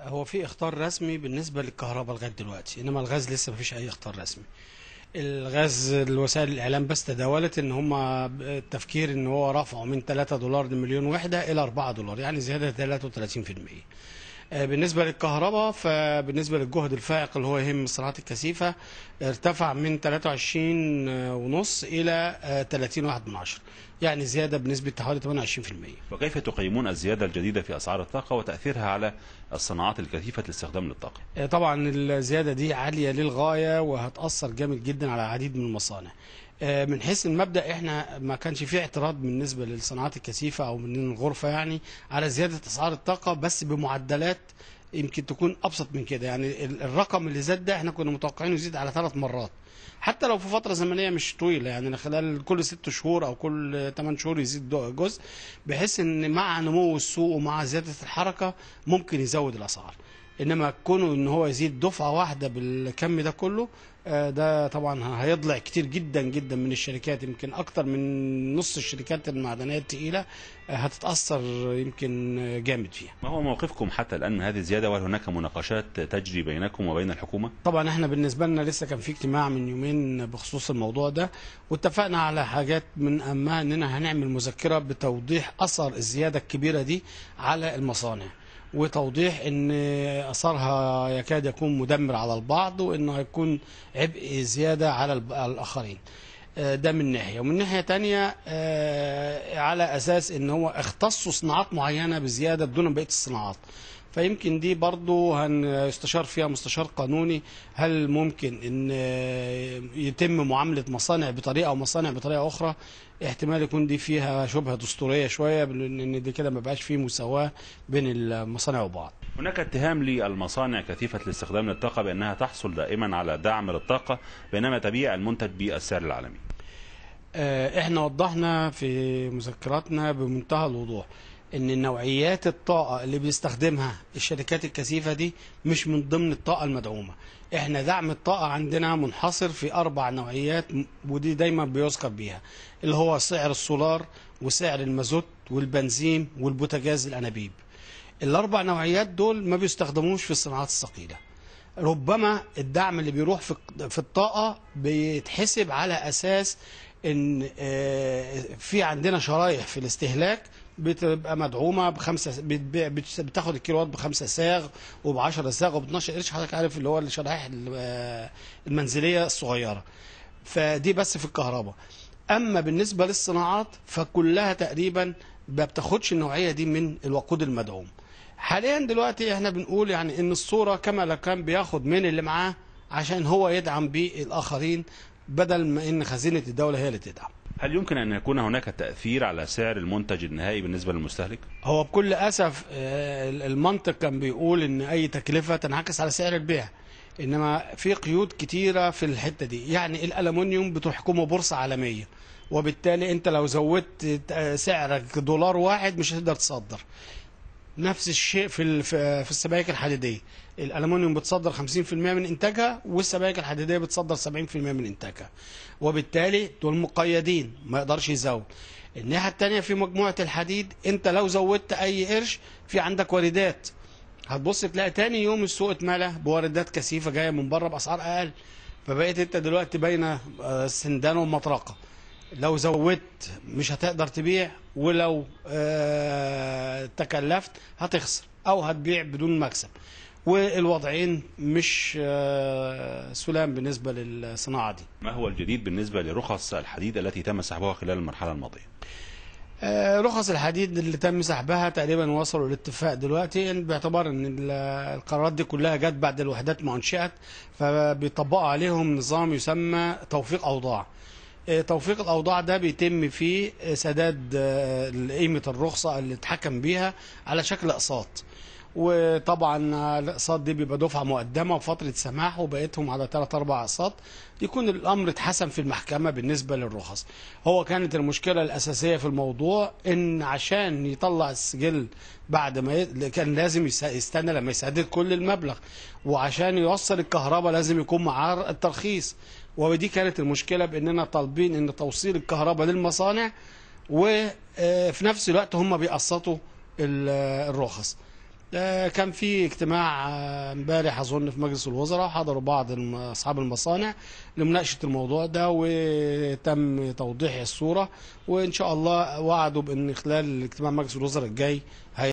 هو في اختار رسمي بالنسبة للكهرباء لغاية دلوقتي انما الغاز لسه فيش اي اختار رسمي الغاز الوسائل الاعلام بس تداولت ان هم التفكير ان هو رفعه من 3 دولار لمليون وحدة الى 4 دولار يعني زيادة 33% آه، بالنسبة للكهرباء فبالنسبة للجهد الفائق اللي هو يهم الصناعات الكثيفة ارتفع من 23.5 آه، إلى 30.1 آه، يعني زيادة بنسبة حوالي 28% وكيف تقيمون الزيادة الجديدة في أسعار الطاقة وتأثيرها على الصناعات الكثيفة الاستخدام للطاقة طبعا الزيادة دي عالية للغاية وهتأثر جامد جدا على العديد من المصانع آه، من حيث المبدا احنا ما كانش في اعتراض بالنسبه للصناعات الكثيفه او من الغرفه يعني على زياده اسعار الطاقه بس بمعدلات يمكن تكون ابسط من كده يعني الرقم اللي زاد ده احنا كنا متوقعينه يزيد على ثلاث مرات حتى لو في فتره زمنيه مش طويله يعني خلال كل ست شهور او كل ثمان شهور يزيد جزء بحيث ان مع نمو السوق ومع زياده الحركه ممكن يزود الاسعار انما كونه ان هو يزيد دفعه واحده بالكم ده كله آه، ده طبعا هيضلع كتير جدا جدا من الشركات يمكن اكتر من نص الشركات المعدنيه الثقيله آه، هتتاثر يمكن آه، جامد فيها. ما هو موقفكم حتى الان من هذه الزياده وهل هناك مناقشات تجري بينكم وبين الحكومه؟ طبعا احنا بالنسبه لنا لسه كان في اجتماع من يومين بخصوص الموضوع ده واتفقنا على حاجات من اهمها اننا هنعمل مذكره بتوضيح اثر الزياده الكبيره دي على المصانع. وتوضيح ان اثرها يكاد يكون مدمر على البعض وانه هيكون عبء زياده على الاخرين آه، ده من ناحيه ومن ناحيه تانية آه، على اساس ان هو اختصوا صناعات معينه بزياده دون بقيه الصناعات فيمكن دي برضو هنستشار فيها مستشار قانوني هل ممكن ان يتم معاملة مصانع بطريقة ومصانع بطريقة اخرى احتمال يكون دي فيها شبهة دستورية شوية ان دي كده ما بقاش فيه مساواة بين المصانع وبعض هناك اتهام للمصانع كثيفة الاستخدام للطاقة بأنها تحصل دائما على دعم للطاقة بينما تبيع المنتج بالسعر العالمي آه، احنا وضحنا في مذكراتنا بمنتهى الوضوح ان نوعيات الطاقة اللي بيستخدمها الشركات الكثيفة دي مش من ضمن الطاقة المدعومة احنا دعم الطاقة عندنا منحصر في اربع نوعيات ودي دايما بيذكر بيها اللي هو سعر السولار وسعر المازوت والبنزين والبوتاجاز الانابيب الاربع نوعيات دول ما بيستخدموش في الصناعات الثقيلة ربما الدعم اللي بيروح في في الطاقة بيتحسب على اساس ان آه، في عندنا شرايح في الاستهلاك بتبقى مدعومه بخمسه بتبيع بتاخد الكيلوات بخمسه ساغ وب10 ساغ وب12 قرش حضرتك عارف اللي هو الشرايح آه، المنزليه الصغيره فدي بس في الكهرباء اما بالنسبه للصناعات فكلها تقريبا ما بتاخدش النوعيه دي من الوقود المدعوم حاليا دلوقتي احنا بنقول يعني ان الصوره كما لو كان بياخد من اللي معاه عشان هو يدعم بيه الاخرين بدل ما ان خزينه الدوله هي اللي تدعم هل يمكن أن يكون هناك تأثير على سعر المنتج النهائي بالنسبة للمستهلك؟ هو بكل أسف آه، المنطق كان بيقول إن أي تكلفة تنعكس على سعر البيع إنما في قيود كتيرة في الحتة دي يعني الألمنيوم بتحكمه بورصة عالمية وبالتالي أنت لو زودت آه، سعرك دولار واحد مش هتقدر تصدر نفس الشيء في في السبائك الحديديه الالومنيوم بتصدر 50% من انتاجها والسبائك الحديديه بتصدر 70% من انتاجها وبالتالي دول مقيدين ما يقدرش يزود الناحيه الثانيه في مجموعه الحديد انت لو زودت اي قرش في عندك واردات هتبص تلاقي تاني يوم السوق اتملى بواردات كثيفه جايه من بره باسعار اقل فبقيت انت دلوقتي بين آه، سندان ومطرقه لو زودت مش هتقدر تبيع ولو آه، تكلفت هتخسر او هتبيع بدون مكسب والوضعين مش آه، سلام بالنسبه للصناعه دي ما هو الجديد بالنسبه لرخص الحديد التي تم سحبها خلال المرحله الماضيه آه، رخص الحديد اللي تم سحبها تقريبا وصلوا لاتفاق دلوقتي باعتبار ان القرارات دي كلها جت بعد الوحدات ما انشأت فبيطبقوا عليهم نظام يسمى توفيق اوضاع آه، توفيق الاوضاع ده بيتم في آه، سداد آه، قيمه الرخصه اللي اتحكم بيها على شكل اقساط وطبعا الاقساط دي بيبقى دفعه مقدمه وفتره سماح وبقيتهم على ثلاث اربع اقساط يكون الامر اتحسن في المحكمه بالنسبه للرخص هو كانت المشكله الاساسيه في الموضوع ان عشان يطلع السجل بعد ما ي... كان لازم يستنى لما يسدد كل المبلغ وعشان يوصل الكهرباء لازم يكون معاه الترخيص ودي كانت المشكله باننا طالبين ان توصيل الكهرباء للمصانع وفي آه، نفس الوقت هم بيقسطوا الرخص آه، كان في اجتماع آه، امبارح اظن في مجلس الوزراء حضروا بعض اصحاب المصانع لمناقشه الموضوع ده وتم توضيح الصوره وان شاء الله وعدوا بان خلال اجتماع مجلس الوزراء الجاي هي